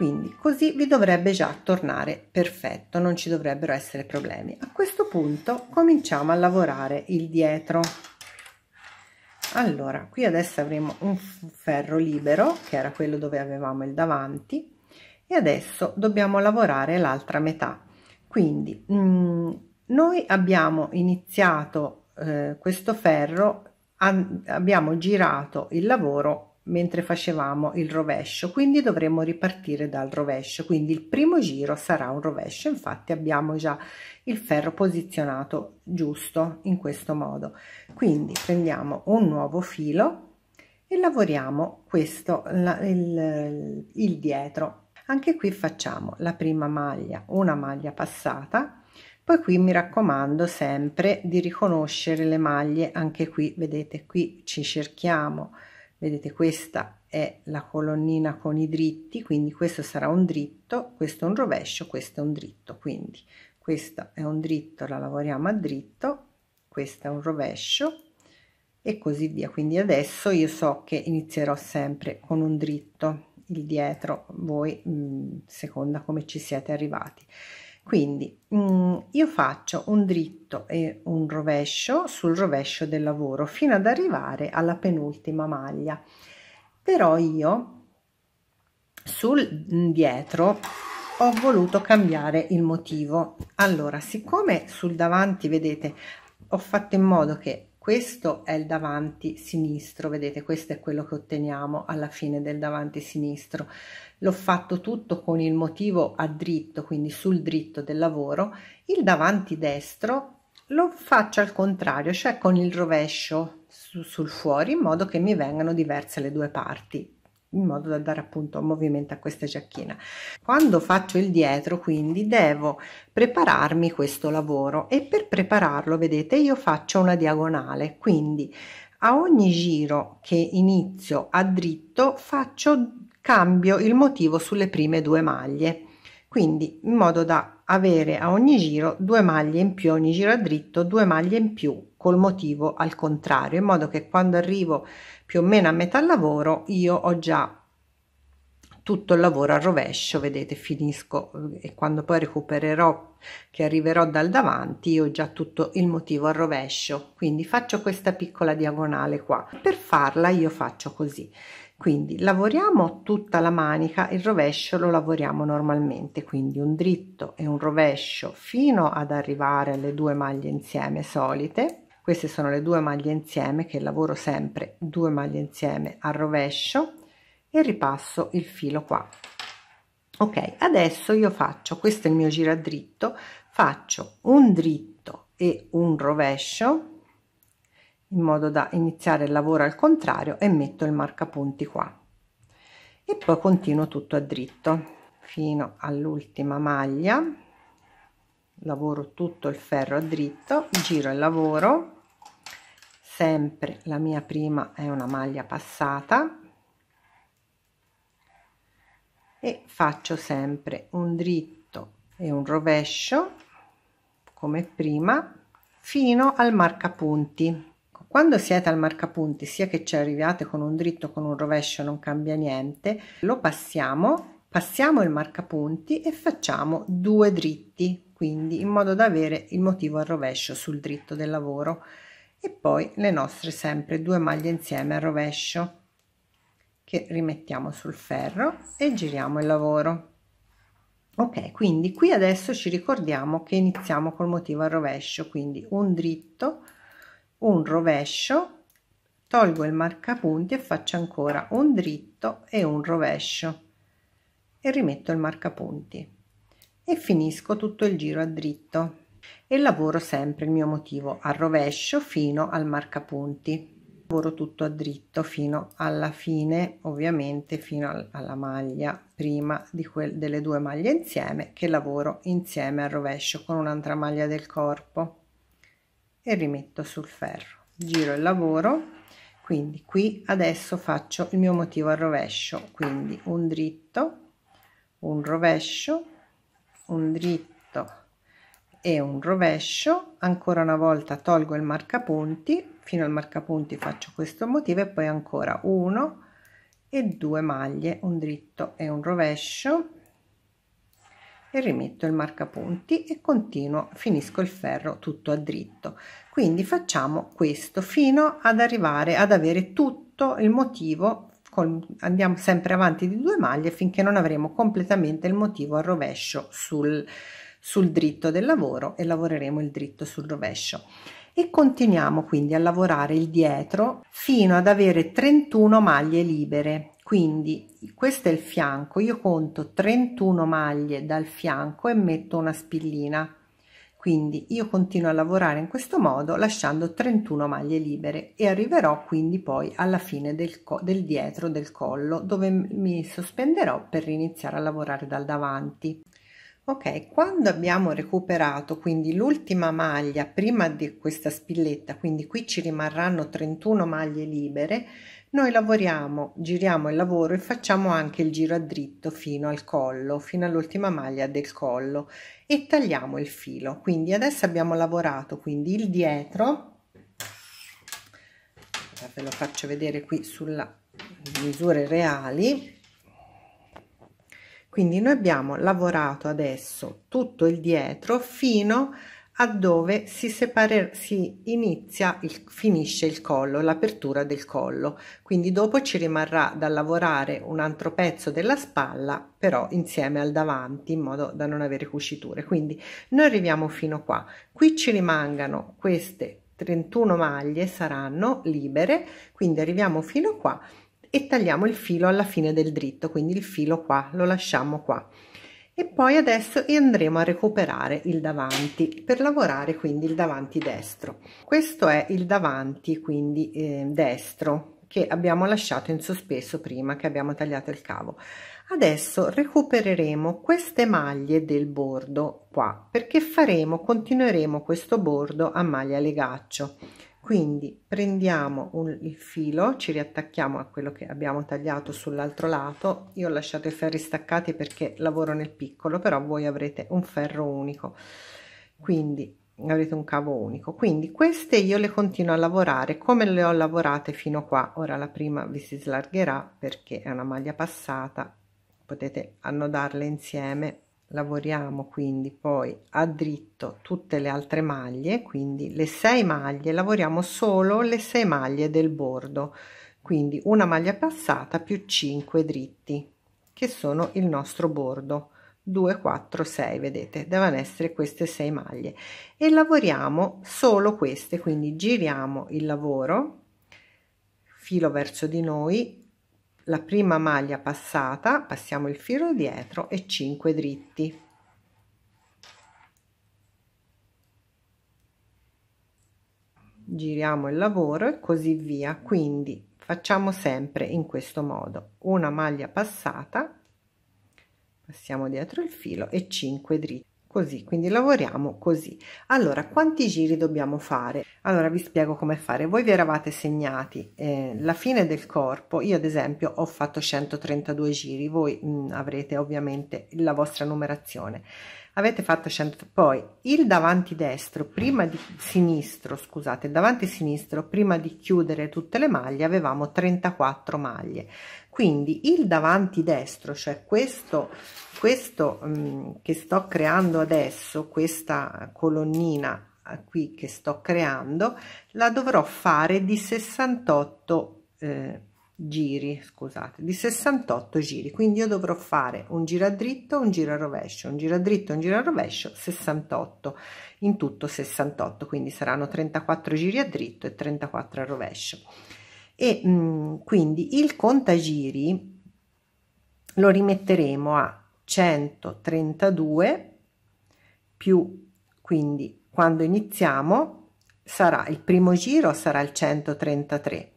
quindi così vi dovrebbe già tornare perfetto non ci dovrebbero essere problemi a questo punto cominciamo a lavorare il dietro allora qui adesso avremo un ferro libero che era quello dove avevamo il davanti e adesso dobbiamo lavorare l'altra metà quindi mh, mm, noi abbiamo iniziato eh, questo ferro abbiamo girato il lavoro mentre facevamo il rovescio quindi dovremo ripartire dal rovescio quindi il primo giro sarà un rovescio infatti abbiamo già il ferro posizionato giusto in questo modo quindi prendiamo un nuovo filo e lavoriamo questo la, il, il dietro anche qui facciamo la prima maglia una maglia passata poi qui mi raccomando sempre di riconoscere le maglie anche qui vedete qui ci cerchiamo vedete questa è la colonnina con i dritti quindi questo sarà un dritto questo è un rovescio questo è un dritto quindi questo è un dritto la lavoriamo a dritto questo è un rovescio e così via quindi adesso io so che inizierò sempre con un dritto il dietro voi mh, seconda come ci siete arrivati quindi mh, mm, io faccio un dritto e un rovescio sul rovescio del lavoro fino ad arrivare alla penultima maglia. Però io sul mm, dietro ho voluto cambiare il motivo. Allora, siccome sul davanti, vedete, ho fatto in modo che questo è il davanti sinistro vedete questo è quello che otteniamo alla fine del davanti sinistro l'ho fatto tutto con il motivo a dritto quindi sul dritto del lavoro il davanti destro lo faccio al contrario cioè con il rovescio su, sul fuori in modo che mi vengano diverse le due parti in modo da dare appunto movimento a questa giacchina. Quando faccio il dietro quindi devo prepararmi questo lavoro e per prepararlo vedete io faccio una diagonale quindi a ogni giro che inizio a dritto faccio cambio il motivo sulle prime due maglie quindi in modo da avere a ogni giro due maglie in più ogni giro a dritto due maglie in più col motivo al contrario in modo che quando arrivo più o meno a metà lavoro io ho già tutto il lavoro a rovescio, vedete, finisco eh, e quando poi recupererò che arriverò dal davanti, io ho già tutto il motivo a rovescio, quindi faccio questa piccola diagonale qua. Per farla io faccio così. Quindi lavoriamo tutta la manica, il rovescio lo lavoriamo normalmente, quindi un dritto e un rovescio fino ad arrivare alle due maglie insieme solite queste sono le due maglie insieme che lavoro sempre due maglie insieme al rovescio e ripasso il filo qua ok adesso io faccio questo è il mio giro a dritto faccio un dritto e un rovescio in modo da iniziare il lavoro al contrario e metto il marcapunti qua e poi continuo tutto a dritto fino all'ultima maglia lavoro tutto il ferro a dritto giro il lavoro sempre la mia prima è una maglia passata e faccio sempre un dritto e un rovescio come prima fino al marcapunti quando siete al marcapunti sia che ci arriviate con un dritto con un rovescio non cambia niente lo passiamo passiamo il marcapunti e facciamo due dritti quindi in modo da avere il motivo al rovescio sul dritto del lavoro e poi le nostre sempre due maglie insieme a rovescio che rimettiamo sul ferro e giriamo il lavoro ok quindi qui adesso ci ricordiamo che iniziamo col motivo a rovescio quindi un dritto un rovescio tolgo il marcapunti e faccio ancora un dritto e un rovescio e rimetto il marcapunti e finisco tutto il giro a dritto e lavoro sempre il mio motivo a rovescio fino al marcapunti lavoro tutto a dritto fino alla fine ovviamente fino al, alla maglia prima di quel, delle due maglie insieme che lavoro insieme al rovescio con un'altra maglia del corpo e rimetto sul ferro giro il lavoro quindi qui adesso faccio il mio motivo al rovescio quindi un dritto un rovescio un dritto e un rovescio ancora una volta tolgo il marcapunti fino al marcapunti faccio questo motivo e poi ancora 1 e 2 maglie un dritto e un rovescio e rimetto il marcapunti e continuo finisco il ferro tutto a dritto quindi facciamo questo fino ad arrivare ad avere tutto il motivo con, andiamo sempre avanti di due maglie finché non avremo completamente il motivo a rovescio sul sul dritto del lavoro e lavoreremo il dritto sul rovescio e continuiamo quindi a lavorare il dietro fino ad avere 31 maglie libere quindi questo è il fianco io conto 31 maglie dal fianco e metto una spillina quindi io continuo a lavorare in questo modo lasciando 31 maglie libere e arriverò quindi poi alla fine del, del dietro del collo dove mi sospenderò per iniziare a lavorare dal davanti Ok, quando abbiamo recuperato quindi l'ultima maglia prima di questa spilletta, quindi qui ci rimarranno 31 maglie libere, noi lavoriamo, giriamo il lavoro e facciamo anche il giro a dritto fino al collo, fino all'ultima maglia del collo e tagliamo il filo. Quindi adesso abbiamo lavorato quindi il dietro, ve lo faccio vedere qui sulla misure reali, quindi noi abbiamo lavorato adesso tutto il dietro fino a dove si separa si inizia il finisce il collo l'apertura del collo quindi dopo ci rimarrà da lavorare un altro pezzo della spalla però insieme al davanti in modo da non avere cuciture quindi noi arriviamo fino qua qui ci rimangano queste 31 maglie saranno libere quindi arriviamo fino qua e tagliamo il filo alla fine del dritto quindi il filo qua lo lasciamo qua e poi adesso andremo a recuperare il davanti per lavorare quindi il davanti destro questo è il davanti quindi eh, destro che abbiamo lasciato in sospeso prima che abbiamo tagliato il cavo adesso recupereremo queste maglie del bordo qua perché faremo continueremo questo bordo a maglia legaccio quindi prendiamo un, il filo, ci riattacchiamo a quello che abbiamo tagliato sull'altro lato. Io ho lasciato i ferri staccati perché lavoro nel piccolo, però voi avrete un ferro unico. Quindi avrete un cavo unico quindi queste io le continuo a lavorare come le ho lavorate fino qua ora la prima vi si slargherà perché è una maglia passata potete annodarle insieme lavoriamo quindi poi a dritto tutte le altre maglie quindi le 6 maglie lavoriamo solo le 6 maglie del bordo quindi una maglia passata più 5 dritti che sono il nostro bordo 2 4 6 vedete devono essere queste 6 maglie e lavoriamo solo queste quindi giriamo il lavoro filo verso di noi la prima maglia passata passiamo il filo dietro e 5 dritti giriamo il lavoro e così via quindi facciamo sempre in questo modo una maglia passata passiamo dietro il filo e 5 dritti così, quindi lavoriamo così. Allora, quanti giri dobbiamo fare? Allora vi spiego come fare. Voi vi eravate segnati eh, la fine del corpo, io ad esempio ho fatto 132 giri, voi mh, mm, avrete ovviamente la vostra numerazione avete fatto 100 poi il davanti destro prima di sinistro scusate il davanti sinistro prima di chiudere tutte le maglie avevamo 34 maglie quindi il davanti destro cioè questo questo mh, mm, che sto creando adesso questa colonnina eh, qui che sto creando la dovrò fare di 68 eh, giri scusate di 68 giri quindi io dovrò fare un giro a dritto un giro a rovescio un giro a dritto un giro a rovescio 68 in tutto 68 quindi saranno 34 giri a dritto e 34 a rovescio e mh, mm, quindi il contagiri lo rimetteremo a 132 più quindi quando iniziamo sarà il primo giro sarà il 133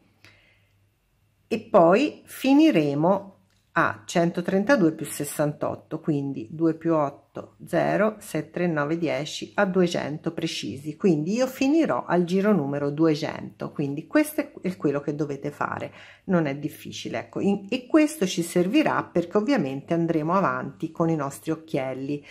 e poi finiremo a 132 più 68 quindi 2 più 8 0 7 3 9 10 a 200 precisi quindi io finirò al giro numero 200 quindi questo è quello che dovete fare non è difficile ecco In, e questo ci servirà perché ovviamente andremo avanti con i nostri occhielli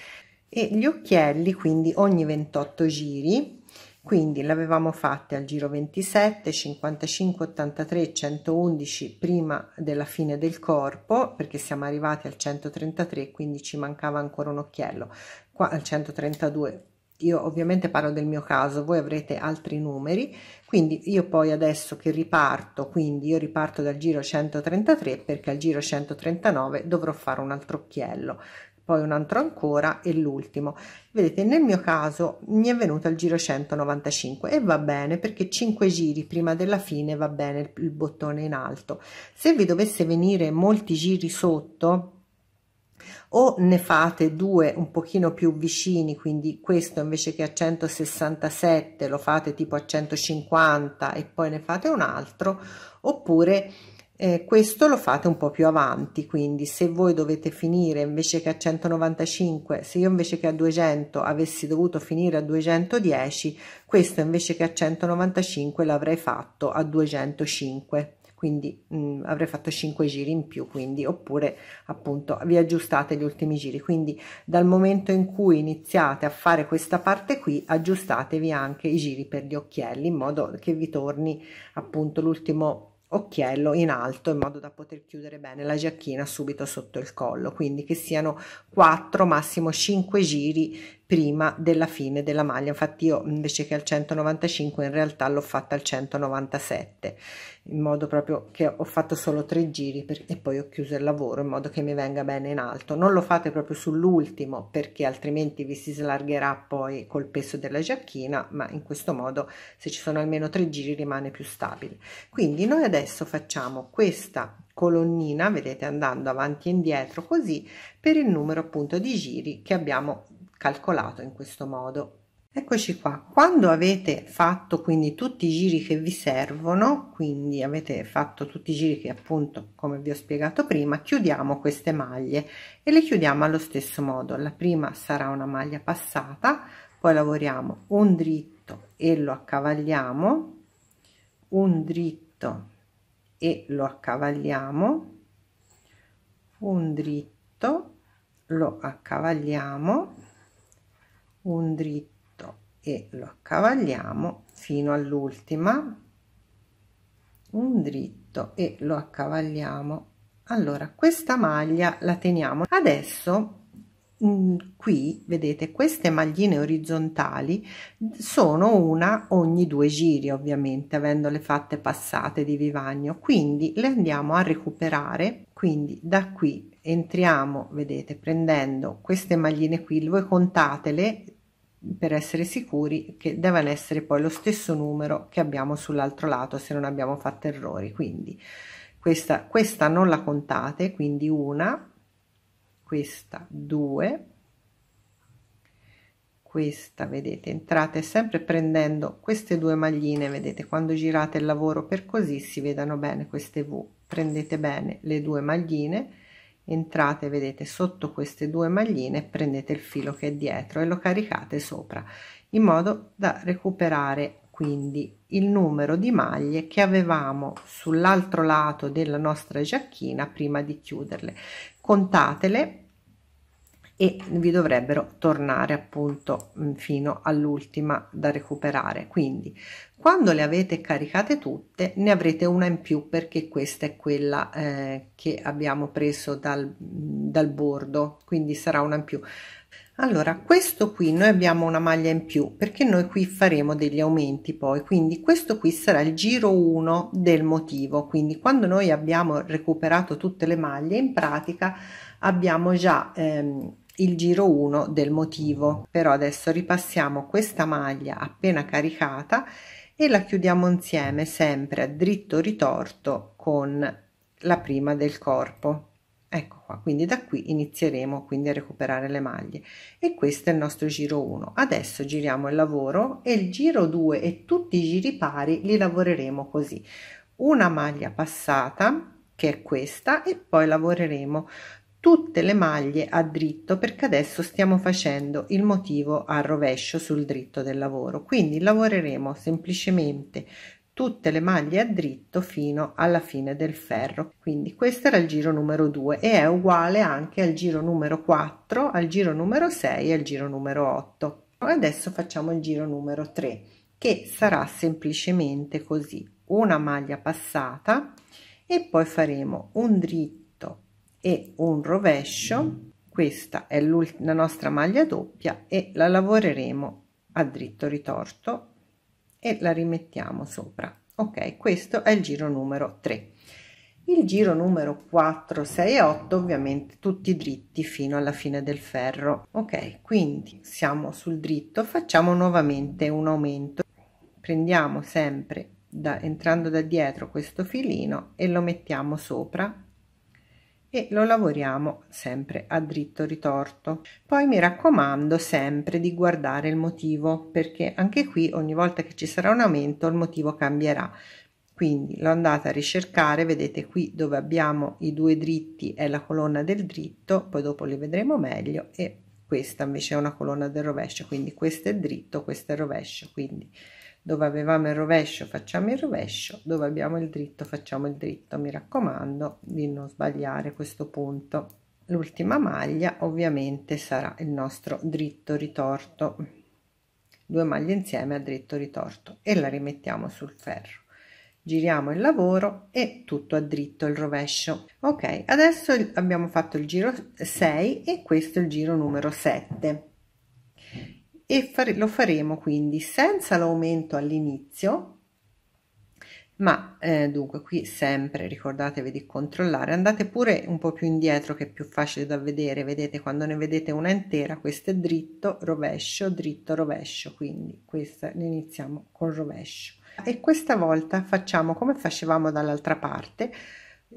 e gli occhielli quindi ogni 28 giri quindi l'avevamo fatta al giro 27 55 83 111 prima della fine del corpo perché siamo arrivati al 133 quindi ci mancava ancora un occhiello qua al 132 io ovviamente parlo del mio caso voi avrete altri numeri quindi io poi adesso che riparto quindi io riparto dal giro 133 perché al giro 139 dovrò fare un altro occhiello poi un altro ancora e l'ultimo vedete nel mio caso mi è venuto il giro 195 e va bene perché 5 giri prima della fine va bene il, il bottone in alto se vi dovesse venire molti giri sotto o ne fate due un pochino più vicini quindi questo invece che a 167 lo fate tipo a 150 e poi ne fate un altro oppure eh, questo lo fate un po' più avanti, quindi se voi dovete finire invece che a 195, se io invece che a 200 avessi dovuto finire a 210, questo invece che a 195 l'avrei fatto a 205 quindi mh, mm, avrei fatto 5 giri in più quindi oppure appunto vi aggiustate gli ultimi giri quindi dal momento in cui iniziate a fare questa parte qui aggiustatevi anche i giri per gli occhielli in modo che vi torni appunto l'ultimo occhiello in alto in modo da poter chiudere bene la giacchina subito sotto il collo quindi che siano 4 massimo 5 giri prima della fine della maglia infatti io invece che al 195 in realtà l'ho fatta al 197 in modo proprio che ho fatto solo tre giri per, e poi ho chiuso il lavoro in modo che mi venga bene in alto non lo fate proprio sull'ultimo perché altrimenti vi si slargherà poi col peso della giacchina ma in questo modo se ci sono almeno tre giri rimane più stabile quindi noi adesso facciamo questa colonnina vedete andando avanti e indietro così per il numero appunto di giri che abbiamo calcolato in questo modo. Eccoci qua, quando avete fatto quindi tutti i giri che vi servono, quindi avete fatto tutti i giri che appunto come vi ho spiegato prima, chiudiamo queste maglie e le chiudiamo allo stesso modo. La prima sarà una maglia passata, poi lavoriamo un dritto e lo accavalliamo, un dritto e lo accavalliamo, un dritto, lo accavalliamo un dritto e lo accavalliamo fino all'ultima un dritto e lo accavalliamo allora questa maglia la teniamo adesso mm, qui vedete queste magline orizzontali sono una ogni due giri ovviamente avendole fatte passate di vivagno quindi le andiamo a recuperare quindi da qui entriamo vedete prendendo queste magline qui voi contatele per essere sicuri che devono essere poi lo stesso numero che abbiamo sull'altro lato se non abbiamo fatto errori quindi questa, questa non la contate quindi una questa due questa vedete entrate sempre prendendo queste due magline vedete quando girate il lavoro per così si vedano bene queste v prendete bene le due magline entrate vedete sotto queste due magline prendete il filo che è dietro e lo caricate sopra in modo da recuperare quindi il numero di maglie che avevamo sull'altro lato della nostra giacchina prima di chiuderle contatele e vi dovrebbero tornare appunto mm, fino all'ultima da recuperare quindi quando le avete caricate tutte ne avrete una in più perché questa è quella eh, che abbiamo preso dal, mm, dal bordo quindi sarà una in più allora questo qui noi abbiamo una maglia in più perché noi qui faremo degli aumenti poi quindi questo qui sarà il giro 1 del motivo quindi quando noi abbiamo recuperato tutte le maglie in pratica abbiamo già ehm, il giro 1 del motivo però adesso ripassiamo questa maglia appena caricata e la chiudiamo insieme sempre a dritto ritorto con la prima del corpo ecco qua quindi da qui inizieremo quindi a recuperare le maglie e questo è il nostro giro 1 adesso giriamo il lavoro e il giro 2 e tutti i giri pari li lavoreremo così una maglia passata che è questa e poi lavoreremo tutte le maglie a dritto perché adesso stiamo facendo il motivo a rovescio sul dritto del lavoro quindi lavoreremo semplicemente tutte le maglie a dritto fino alla fine del ferro quindi questo era il giro numero 2 e è uguale anche al giro numero 4 al giro numero 6 e al giro numero 8 adesso facciamo il giro numero 3 che sarà semplicemente così una maglia passata e poi faremo un dritto e un rovescio questa è la nostra maglia doppia e la lavoreremo a dritto ritorto e la rimettiamo sopra ok questo è il giro numero 3 il giro numero 4 6 8 ovviamente tutti dritti fino alla fine del ferro ok quindi siamo sul dritto facciamo nuovamente un aumento prendiamo sempre da entrando da dietro questo filino e lo mettiamo sopra e lo lavoriamo sempre a dritto ritorto. Poi mi raccomando sempre di guardare il motivo perché anche qui ogni volta che ci sarà un aumento il motivo cambierà. Quindi lo andate a ricercare, vedete qui dove abbiamo i due dritti è la colonna del dritto, poi dopo li vedremo meglio e questa invece è una colonna del rovescio, quindi questo è dritto, questo è rovescio, quindi dove avevamo il rovescio facciamo il rovescio dove abbiamo il dritto facciamo il dritto mi raccomando di non sbagliare questo punto l'ultima maglia ovviamente sarà il nostro dritto ritorto due maglie insieme a dritto ritorto e la rimettiamo sul ferro giriamo il lavoro e tutto a dritto il rovescio ok adesso abbiamo fatto il giro 6 e questo è il giro numero 7 e fare, lo faremo quindi senza l'aumento all'inizio ma eh, dunque qui sempre ricordatevi di controllare andate pure un po più indietro che è più facile da vedere vedete quando ne vedete una intera questo è dritto rovescio dritto rovescio quindi questa ne iniziamo con rovescio e questa volta facciamo come facevamo dall'altra parte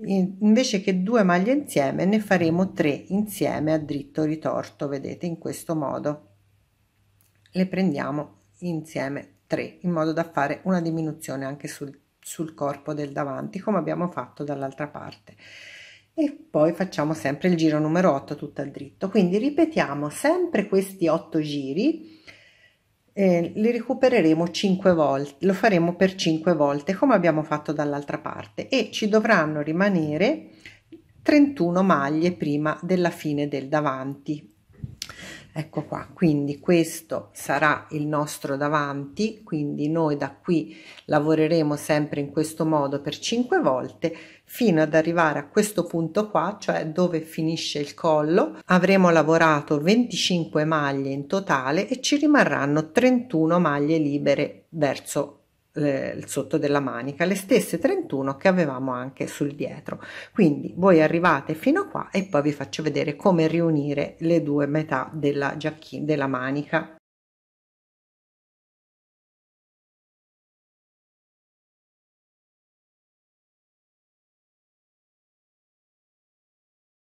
invece che due maglie insieme ne faremo tre insieme a dritto ritorto vedete in questo modo le prendiamo insieme 3 in modo da fare una diminuzione anche sul, sul corpo del davanti come abbiamo fatto dall'altra parte e poi facciamo sempre il giro numero 8 tutto al dritto quindi ripetiamo sempre questi 8 giri eh, li recupereremo 5 volte lo faremo per 5 volte come abbiamo fatto dall'altra parte e ci dovranno rimanere 31 maglie prima della fine del davanti ecco qua quindi questo sarà il nostro davanti quindi noi da qui lavoreremo sempre in questo modo per 5 volte fino ad arrivare a questo punto qua cioè dove finisce il collo avremo lavorato 25 maglie in totale e ci rimarranno 31 maglie libere verso il eh, sotto della manica, le stesse 31 che avevamo anche sul dietro. Quindi voi arrivate fino a qua e poi vi faccio vedere come riunire le due metà della, giacchina, della manica.